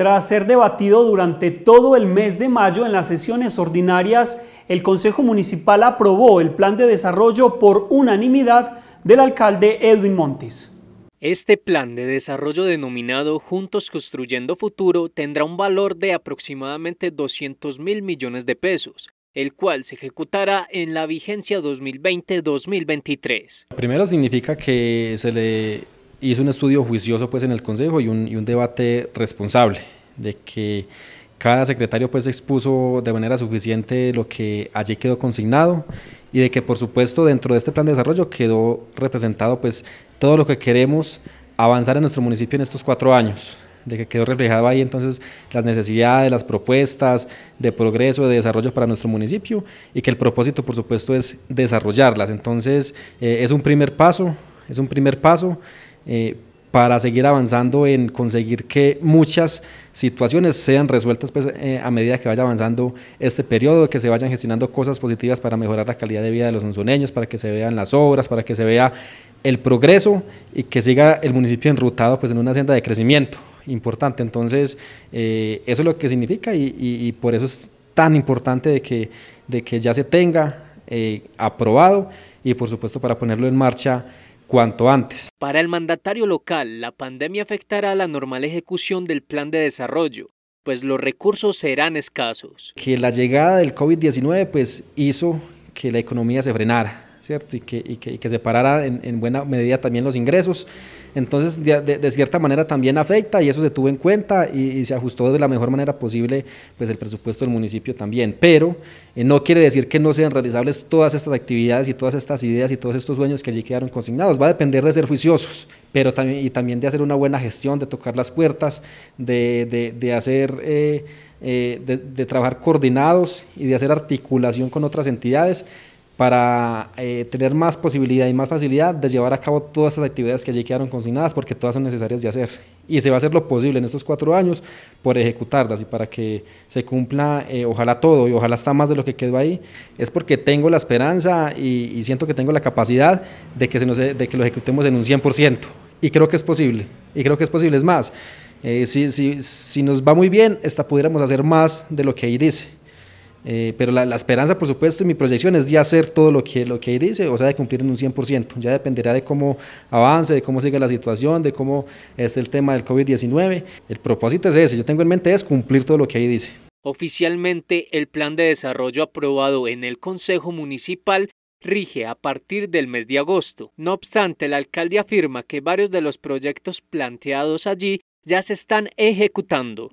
Tras ser debatido durante todo el mes de mayo en las sesiones ordinarias, el Consejo Municipal aprobó el plan de desarrollo por unanimidad del alcalde Edwin Montes. Este plan de desarrollo denominado Juntos Construyendo Futuro tendrá un valor de aproximadamente 200 mil millones de pesos, el cual se ejecutará en la vigencia 2020-2023. Primero significa que se le hizo un estudio juicioso pues en el Consejo y un, y un debate responsable de que cada secretario pues expuso de manera suficiente lo que allí quedó consignado y de que por supuesto dentro de este plan de desarrollo quedó representado pues todo lo que queremos avanzar en nuestro municipio en estos cuatro años de que quedó reflejado ahí entonces las necesidades, las propuestas de progreso, de desarrollo para nuestro municipio y que el propósito por supuesto es desarrollarlas. Entonces eh, es un primer paso, es un primer paso eh, para seguir avanzando en conseguir que muchas situaciones sean resueltas pues, eh, a medida que vaya avanzando este periodo, que se vayan gestionando cosas positivas para mejorar la calidad de vida de los onzoneños, para que se vean las obras, para que se vea el progreso y que siga el municipio enrutado pues, en una senda de crecimiento importante. Entonces, eh, eso es lo que significa y, por eso es tan importante de que, de que ya se tenga aprobado y por supuesto para ponerlo en marcha cuanto antes. Para el mandatario local, la pandemia afectará a la normal ejecución del plan de desarrollo, pues los recursos serán escasos. Que la llegada del COVID-19 pues hizo que la economía se frenara, ¿cierto? Y que, y que, separara en, en, buena medida también los ingresos. Entonces, de, cierta manera también afecta y eso se tuvo en cuenta y, se ajustó de la mejor manera posible pues, el presupuesto del municipio también. Pero eh, no quiere decir que no sean realizables todas estas actividades y todas estas ideas y todos estos sueños que allí quedaron consignados. Va a depender de ser juiciosos, pero también, y también de hacer una buena gestión, de tocar las puertas, de, de hacer... Eh, eh, de, trabajar coordinados y de hacer articulación con otras entidades para eh, tener más posibilidad y más facilidad de llevar a cabo todas las actividades que allí quedaron consignadas, porque todas son necesarias de hacer. Y se va a hacer lo posible en estos cuatro años por ejecutarlas y para que se cumpla, eh, ojalá todo, y ojalá está más de lo que quedó ahí, es porque tengo la esperanza y, siento que tengo la capacidad de que, se nos, de que lo ejecutemos en un 100%. Y creo que es posible, y creo que es posible. Es más, eh, si, nos va muy bien, esta pudiéramos hacer más de lo que ahí dice eh, pero la, esperanza, por supuesto, y mi proyección es de hacer todo lo que, lo que ahí dice, o sea, de cumplir en un 100%. Ya dependerá de cómo avance, de cómo siga la situación, de cómo esté el tema del COVID-19. El propósito es ese, yo tengo en mente es cumplir todo lo que ahí dice. Oficialmente, el plan de desarrollo aprobado en el Consejo Municipal rige a partir del mes de agosto. No obstante, el alcalde afirma que varios de los proyectos planteados allí ya se están ejecutando.